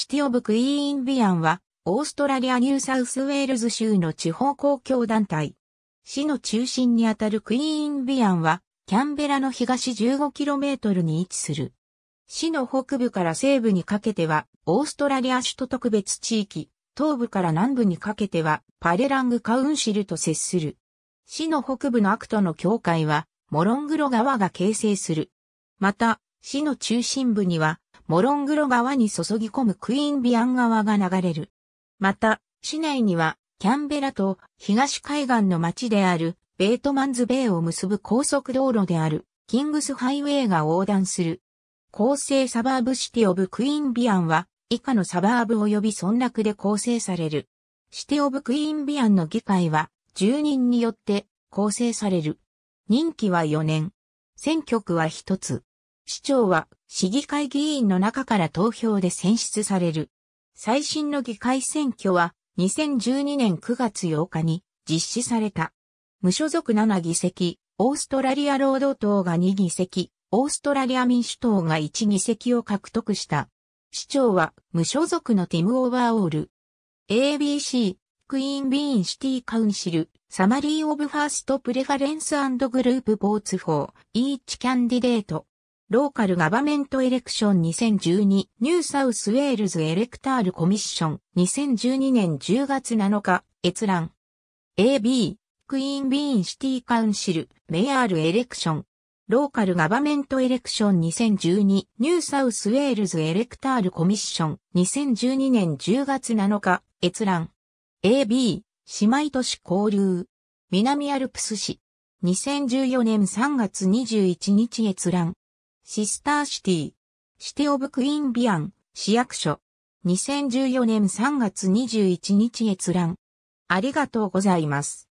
シティオブクイーンビアンは、オーストラリアニューサウスウェールズ州の地方公共団体。市の中心にあたるクイーンビアンは、キャンベラの東 15km に位置する。市の北部から西部にかけては、オーストラリア首都特別地域、東部から南部にかけては、パレラングカウンシルと接する。市の北部のアクトの境界は、モロングロ川が形成する。また、市の中心部には、モロングロ川に注ぎ込むクイーンビアン川が流れる。また、市内には、キャンベラと東海岸の町であるベートマンズベイを結ぶ高速道路であるキングスハイウェイが横断する。構成サバーブシティオブクイーンビアンは以下のサバーブ及び村落で構成される。シティオブクイーンビアンの議会は住人によって構成される。任期は4年。選挙区は1つ。市長は市議会議員の中から投票で選出される。最新の議会選挙は2012年9月8日に実施された。無所属7議席、オーストラリア労働党が2議席、オーストラリア民主党が1議席を獲得した。市長は無所属のティム・オーバーオール。ABC、クイーン・ビーン・シティ・カウンシル、サマリー・オブ・ファースト・プレファレンス・グループ・ボーツ・フォー、イーチ・キャンディデート。ローカルガバメントエレクション2012ニューサウスウェールズエレクタールコミッション2012年10月7日閲覧 AB クイーンビーンシティカウンシルメアールエレクションローカルガバメントエレクション2012ニューサウスウェールズエレクタールコミッション2012年10月7日閲覧 AB 姉妹都市交流南アルプス市2014年3月21日閲覧シスターシティ、シティオブクイーンビアン、市役所。2014年3月21日閲覧。ありがとうございます。